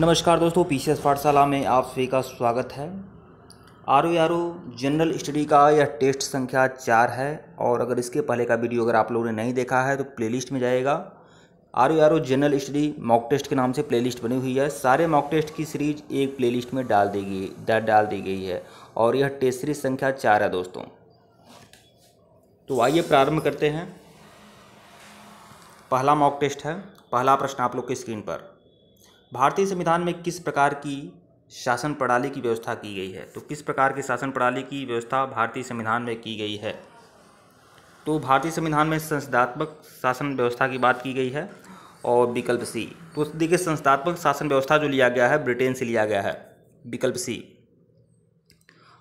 नमस्कार दोस्तों P C S पाठशाला में आप सभी का स्वागत है R O R O general study का यह टेस्ट संख्या चार है और अगर इसके पहले का वीडियो अगर आप लोगों ने नहीं देखा है तो प्लेलिस्ट में जाएगा R O R O general study mock test के नाम से प्लेलिस्ट बनी हुई है सारे मॉक टेस्ट की सीरीज एक प्लेलिस्ट में डाल दी गई डाल दी गई है और यह टेस्ट सीरीज संख्या चार है दोस्तों तो आइए प्रारंभ करते हैं पहला मॉक टेस्ट है पहला प्रश्न आप लोग की स्क्रीन पर भारतीय संविधान में किस प्रकार की शासन प्रणाली की व्यवस्था की गई है तो किस प्रकार की शासन प्रणाली की व्यवस्था भारतीय संविधान में की गई है तो भारतीय संविधान में संस्थात्मक शासन व्यवस्था की बात की गई है और विकल्प सी तो देखिए संस्थात्मक शासन व्यवस्था जो लिया गया है ब्रिटेन से लिया गया है विकल्प सी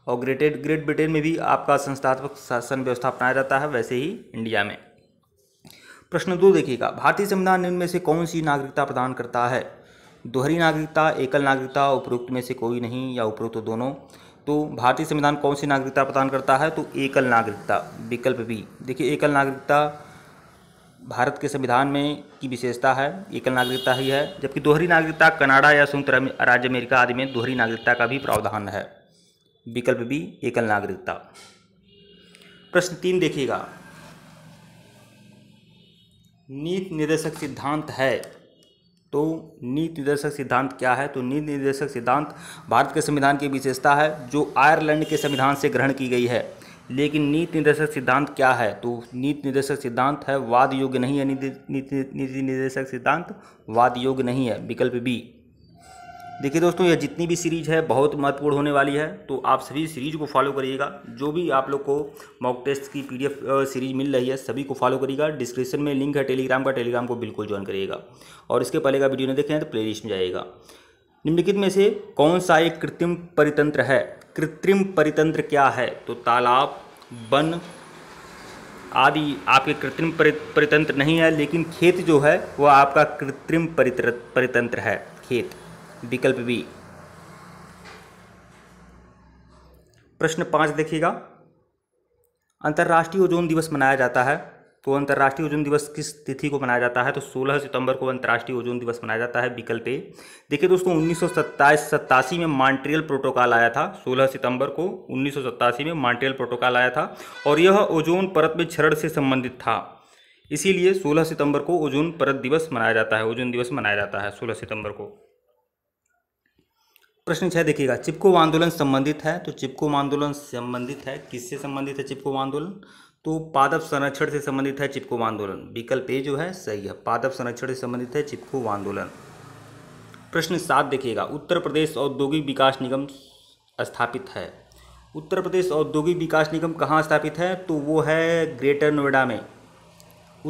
और ग्रेटेड ग्रेट ब्रिटेन में भी आपका संस्थात्मक शासन व्यवस्था अपनाया जाता है वैसे ही इंडिया में प्रश्न दो देखिएगा भारतीय संविधान इनमें से कौन सी नागरिकता प्रदान करता है दोहरी नागरिकता एकल नागरिकता उपरोक्त में से कोई नहीं या उपरोक्त तो दोनों तो भारतीय संविधान कौन सी नागरिकता प्रदान करता है तो एकल नागरिकता विकल्प बी देखिए एकल नागरिकता भारत के संविधान में की विशेषता है एकल नागरिकता ही है जबकि दोहरी नागरिकता कनाडा या संयुक्त राज्य अमेरिका आदि में दोहरी नागरिकता का भी प्रावधान है विकल्प बी एकल नागरिकता प्रश्न तीन देखिएगा नीति निर्देशक सिद्धांत है तो नीति निर्देशक सिद्धांत क्या है तो नीति निर्देशक सिद्धांत भारत के संविधान की विशेषता है जो आयरलैंड के संविधान से ग्रहण की गई है लेकिन नीति निर्देशक सिद्धांत क्या है तो नीति निर्देशक सिद्धांत है वाद योग्य नहीं है नीति नीति निर्देशक सिद्धांत वाद योग्य नहीं है विकल्प बी देखिए दोस्तों यह जितनी भी सीरीज है बहुत महत्वपूर्ण होने वाली है तो आप सभी सीरीज को फॉलो करिएगा जो भी आप लोग को मॉक टेस्ट की पीडीएफ सीरीज मिल रही है सभी को फॉलो करिएगा डिस्क्रिप्शन में लिंक है टेलीग्राम का टेलीग्राम को बिल्कुल ज्वाइन करिएगा और इसके पहले का वीडियो नहीं देखें तो लिस्ट में जाएगा निम्नलिखित में से कौन सा एक कृत्रिम परितंत्र है कृत्रिम परितंत्र क्या है तो तालाब वन आदि आपके कृत्रिम परितंत्र नहीं है लेकिन खेत जो है वह आपका कृत्रिम परितंत्र है खेत विकल्प बी प्रश्न पाँच देखिएगा अंतर्राष्ट्रीय ओजोन दिवस मनाया जाता है तो अंतर्राष्ट्रीय ओजोन दिवस किस तिथि को मनाया जाता है तो 16 सितंबर को अंतर्राष्ट्रीय ओजोन दिवस मनाया जाता है विकल्प ए देखिए दोस्तों उन्नीस सौ में मॉन्ट्रियल प्रोटोकॉल आया था 16 सितंबर को उन्नीस में मॉन्ट्रियल प्रोटोकॉल आया था और यह ओजोन परत में क्षरण से संबंधित था इसीलिए सोलह सितंबर को ओजोन परत दिवस मनाया जाता है ओजोन दिवस मनाया जाता है सोलह सितंबर को प्रश्न छः देखिएगा चिपको आंदोलन संबंधित है तो चिपको आंदोलन संबंधित है किससे संबंधित है चिपको आंदोलन तो पादप संरक्षण से संबंधित है चिपको आंदोलन विकल्प ए जो है सही है पादप संरक्षण से संबंधित है चिपको आंदोलन प्रश्न सात देखिएगा उत्तर प्रदेश औद्योगिक विकास निगम स्थापित है उत्तर प्रदेश औद्योगिक विकास निगम कहाँ स्थापित है तो वो है ग्रेटर नोएडा में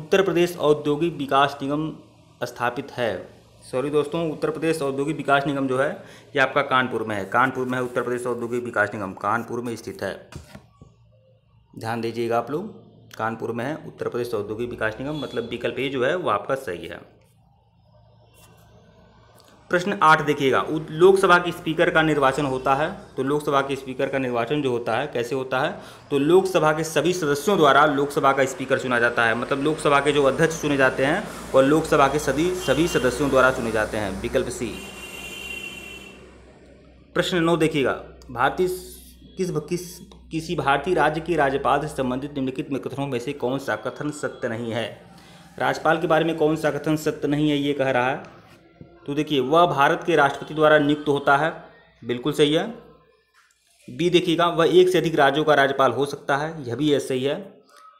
उत्तर प्रदेश औद्योगिक विकास निगम स्थापित है सॉरी दोस्तों उत्तर प्रदेश औद्योगिक विकास निगम जो है ये आपका कानपुर में है कानपुर में है उत्तर प्रदेश औद्योगिक विकास निगम कानपुर में स्थित है ध्यान दीजिएगा आप लोग कानपुर में है उत्तर प्रदेश औद्योगिक विकास निगम मतलब विकल्प ये जो है वो आपका सही है प्रश्न आठ देखिएगा लोकसभा के स्पीकर का निर्वाचन होता है तो लोकसभा के स्पीकर का निर्वाचन जो होता है कैसे होता है तो लोकसभा के सभी सदस्यों द्वारा लोकसभा का स्पीकर चुना जाता है मतलब लोकसभा के जो अध्यक्ष चुने जाते हैं और लोकसभा के सभी सभी सदस्यों द्वारा चुने जाते हैं विकल्प सी प्रश्न नौ देखिएगा भारतीय किस किस किसी भारतीय राज्य के राज्यपाल से संबंधित निम्नलिखित में कथनों में से कौन सा कथन सत्य नहीं है राज्यपाल के बारे में कौन सा कथन सत्य नहीं है ये कह रहा है तो देखिए वह भारत के राष्ट्रपति द्वारा नियुक्त होता है बिल्कुल सही है बी देखिएगा वह एक से अधिक राज्यों का राज्यपाल हो सकता है यह भी सही है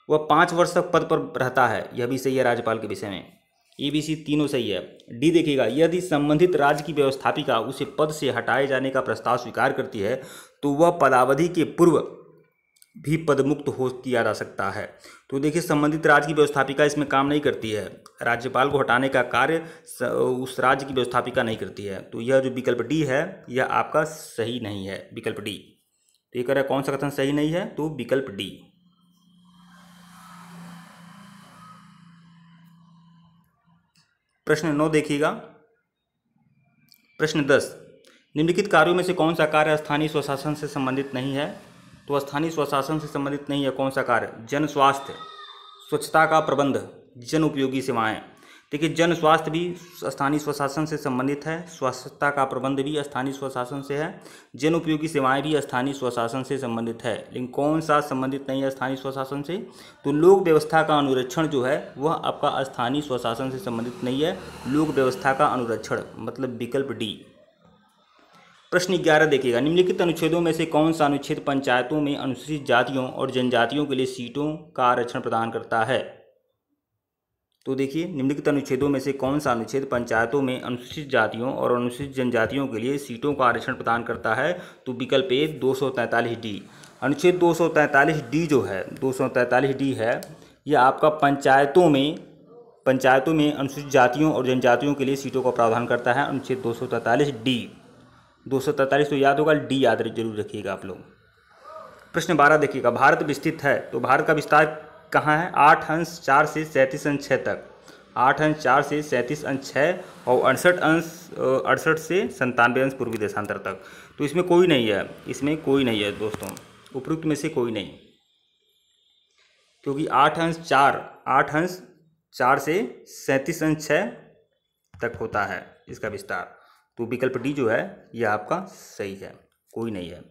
वह पाँच वर्ष तक पद पर रहता है यह भी सही है राज्यपाल के विषय में ए बी सी तीनों सही है डी देखिएगा यदि संबंधित राज्य की व्यवस्थापिका उसे पद से हटाए जाने का प्रस्ताव स्वीकार करती है तो वह पदावधि के पूर्व भी पदमुक्त हो किया जा सकता है तो देखिए संबंधित राज्य की व्यवस्थापिका इसमें काम नहीं करती है राज्यपाल को हटाने का कार्य उस राज्य की व्यवस्थापिका नहीं करती है तो यह जो विकल्प डी है यह आपका सही नहीं है विकल्प डी तो ये कह रहा है कौन सा कथन सही नहीं है तो विकल्प डी प्रश्न नौ देखिएगा प्रश्न दस निम्नलिखित कार्यों में से कौन सा कार्य स्थानीय स्वशासन से संबंधित नहीं है तो स्थानीय स्वशासन से संबंधित नहीं है कौन सा कार्य जन स्वास्थ्य स्वच्छता का प्रबंध जन उपयोगी सेवाएँ देखिए जन स्वास्थ्य भी स्थानीय स्वशासन से संबंधित है स्वच्छता का प्रबंध भी स्थानीय स्वशासन से है जन उपयोगी सेवाएं भी स्थानीय स्वशासन से संबंधित है लेकिन कौन सा संबंधित नहीं है स्थानीय स्वशासन से तो लोक व्यवस्था का अनुरक्षण जो है वह आपका स्थानीय स्वशासन से संबंधित नहीं है लोक व्यवस्था का अनुरक्षण मतलब विकल्प डी प्रश्न ग्यारह देखिएगा निम्नलिखित अनुच्छेदों में से कौन सा अनुच्छेद पंचायतों में अनुसूचित जातियों और जनजातियों के लिए सीटों का आरक्षण प्रदान करता है तो देखिए निम्नलिखित अनुच्छेदों में से कौन सा अनुच्छेद पंचायतों में अनुसूचित जातियों और अनुसूचित जनजातियों के लिए सीटों का आरक्षण प्रदान करता है तो विकल्प ए दो डी अनुच्छेद दो डी जो है दो डी है यह आपका पंचायतों में पंचायतों में अनुसूचित जातियों और जनजातियों के लिए सीटों का प्रावधान करता है अनुच्छेद दो डी दो सौ तैंतालीस तो याद होगा डी याद जरूर रखिएगा आप लोग प्रश्न बारह देखिएगा भारत विस्तृत है तो भारत का विस्तार कहाँ है आठ अंश चार से सैंतीस अंश छः तक आठ अंश चार से सैंतीस अंश छः और अड़सठ अंश अड़सठ से संतानवे अंश पूर्वी देशांतर तक तो इसमें कोई नहीं है इसमें कोई नहीं है दोस्तों उपयुक्त में से कोई नहीं क्योंकि आठ अंश चार आठ अंश चार से सैंतीस अंश छः तक होता है इसका विस्तार तो विकल्प डी जो है यह आपका सही है कोई नहीं है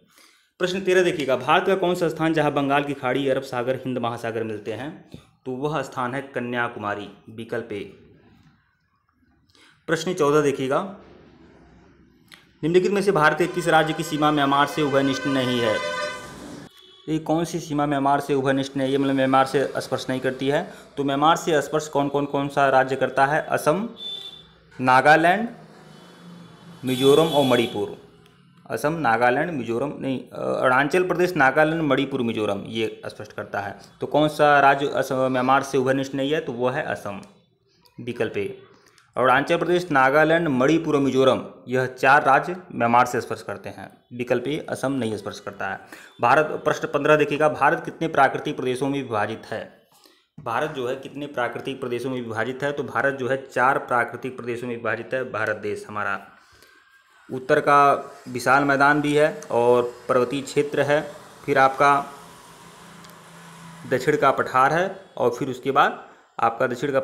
प्रश्न तेरह देखिएगा भारत का कौन सा स्थान जहाँ बंगाल की खाड़ी अरब सागर हिंद महासागर मिलते हैं तो वह स्थान है कन्याकुमारी विकल्प ए प्रश्न चौदह देखिएगा निम्नलिखित में से भारत के किस राज्य की सीमा म्यांमार से उभयनिष्ठ नहीं है तो ये कौन सी सीमा म्यांमार से उभयनिष्ठ नहीं है मतलब म्यांमार से स्पर्श नहीं करती है तो म्यांमार से स्पर्श कौन कौन कौन सा राज्य करता है असम नागालैंड मिजोरम और मणिपुर असम नागालैंड मिजोरम नहीं अरुणाचल प्रदेश नागालैंड मणिपुर मिजोरम ये स्पष्ट करता है तो कौन सा राज्य असम म्यांमार से उभरनिष्ठ नहीं है तो वह है असम विकल्प ए अरुणाचल प्रदेश नागालैंड मणिपुर मिजोरम यह चार राज्य म्यांमार से स्पर्श करते हैं विकल्प ए असम नहीं स्पर्श करता है भारत प्रश्न पंद्रह देखिएगा भारत कितने प्राकृतिक प्रदेशों में विभाजित है भारत जो है कितने प्राकृतिक प्रदेशों में विभाजित है तो भारत जो है चार प्राकृतिक प्रदेशों में विभाजित है भारत देश हमारा उत्तर का विशाल मैदान भी है और पर्वतीय क्षेत्र है फिर आपका दक्षिण का पठार है और फिर उसके बाद आपका दक्षिण का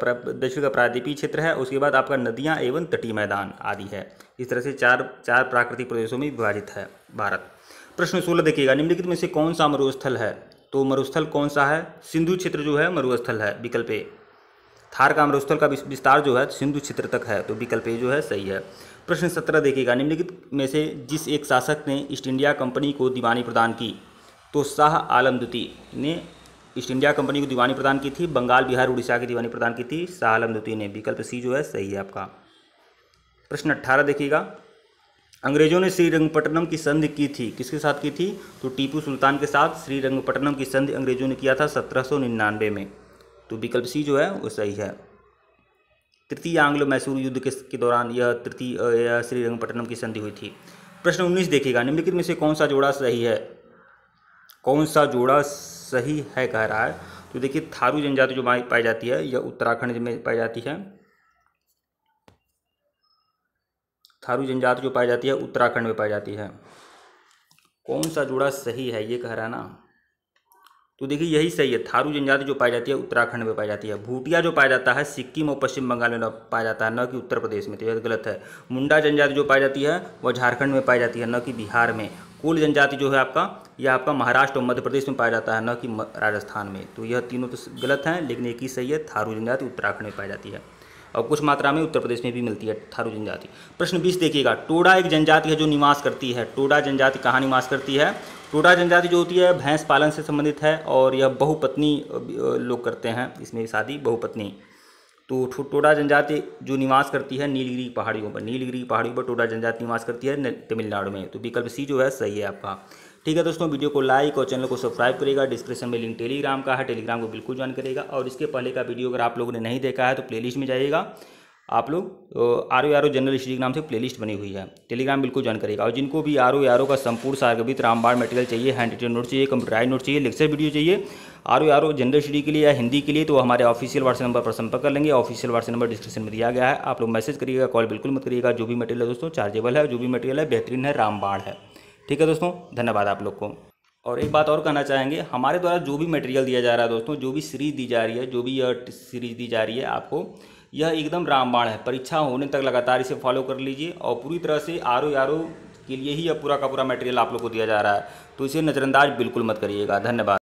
दक्षिण का प्रायद्वीपीय क्षेत्र है उसके बाद आपका नदियाँ एवं तटीय मैदान आदि है इस तरह से चार चार प्राकृतिक प्रदेशों में विभाजित है भारत प्रश्न सोलह देखिएगा निम्नलिखित में से कौन सा मरुस्थल है तो मरुस्थल कौन सा है सिंधु क्षेत्र जो है मरुस्थल है विकल्प ए थार का मरुस्थल का विस्तार जो है सिंधु क्षेत्र तक है तो विकल्प ए जो है सही है प्रश्न सत्रह देखेगा निम्नलिखित में से जिस एक शासक ने ईस्ट इंडिया कंपनी को दीवानी प्रदान की तो शाह आलम द्वितीय ने ईस्ट इंडिया कंपनी को दीवानी प्रदान की थी बंगाल बिहार उड़ीसा की दीवानी प्रदान की थी शाह आलम द्वितीय ने विकल्प सी जो है सही है आपका प्रश्न अट्ठारह देखिएगा अंग्रेजों ने श्रीरंगपट्टनम की संधि की थी किसके साथ की थी तो टीपू सुल्तान के साथ श्रीरंगपट्टनम की संधि अंग्रेजों ने किया था सत्रह में तो विकल्प सी जो है वो सही है तृतीय आंग्लो मैसूर युद्ध के, के दौरान यह तृतीय श्रीरंगपट्टनम की संधि हुई थी प्रश्न उन्नीस देखिएगा निम्नलिखित में से कौन सा जोड़ा सही है कौन सा जोड़ा सही है कह रहा है तो देखिए थारू जनजाति जो पाई जाती है यह उत्तराखंड में पाई जाती है थारू जनजाति जो पाई जाती है उत्तराखंड में पाई जाती है कौन सा जोड़ा सही है ये कह रहा है ना तो देखिए यही सही है थारू जनजाति जो पाई जाती है उत्तराखंड में पाई जाती है भूटिया जो पाया जाता है सिक्किम और पश्चिम बंगाल में पाया जाता है न कि उत्तर प्रदेश में तो यह गलत है मुंडा जनजाति जो पाई जाती है वह झारखंड में पाई जाती है न कि बिहार में कुल जनजाति जो है आपका यह आपका महाराष्ट्र और मध्य प्रदेश में पाया जाता है न कि राजस्थान में तो यह तीनों तो गलत हैं लेकिन एक ही सही है थारू जनजाति उत्तराखंड में पाई जाती है और कुछ मात्रा में उत्तर प्रदेश में भी मिलती है थारू जनजाति प्रश्न बीस देखिएगा टोडा एक जनजाति है जो निवास करती है टोडा जनजाति कहाँ निवास करती है टोडा जनजाति जो होती है भैंस पालन से संबंधित है और यह बहुपत्नी लोग करते हैं इसमें शादी बहुपत्नी तो टोडा जनजाति जो निवास करती है नीलगिरी पहाड़ियों पर नीलगिरी पहाड़ियों पर टोडा जनजाति निवास करती है तमिलनाडु में तो विकल्प सी जो है सही है आपका ठीक है दोस्तों वीडियो को लाइक और चैनल को सब्सक्राइब करेगा डिस्क्रिप्शन में लिंक टेलीग्राम का है टेलीग्राम को बिल्कुल ज्वाइन करेगा और इसके पहले का वीडियो अगर आप लोगों ने नहीं देखा है तो प्लेलिस्ट में जाइएगा आप लोग R O R O general study के नाम से प्लेलिस्ट बनी हुई है टेलीग्राम बिल्कुल ज्वाइन करेगा और जिनको भी आर ओ आर ओ का संपूर्ण सार्गभित रामबाड़ मटेरियल चाहिए हैंड रिटेड नोट चाहिए कंप्यूटराइज नोट चाहिए लेक्चर वीडियो चाहिए R O R O general study के लिए या हिंदी के लिए तो हमारे ऑफिशियल व्हाट्सएप नंबर पर संपर्क कर लेंगे ऑफिशियल व्हाट्सएप नंबर डिस्क्रिप्शन में दिया गया है आप लोग मैसेज करिएगा कॉल बिल्कुल मत करिएगा जो भी मटेरियल है दोस्तों चार्जेबल है जो भी मटेरियल है बेहतरीन है रामबाड़ है ठीक है दोस्तों धन्यवाद आप लोग को और एक बात और कहना चाहेंगे हमारे द्वारा जो भी मटेरियल दिया जा रहा है दोस्तों जो भी सीरीज दी जा रही है जो भी यह सीरीज दी जा रही है आपको यह एकदम रामबाण है परीक्षा होने तक लगातार इसे फॉलो कर लीजिए और पूरी तरह से आर ओ के लिए ही यह पूरा का पूरा मटेरियल आप लोग को दिया जा रहा है तो इसे नज़रअंदाज बिल्कुल मत करिएगा धन्यवाद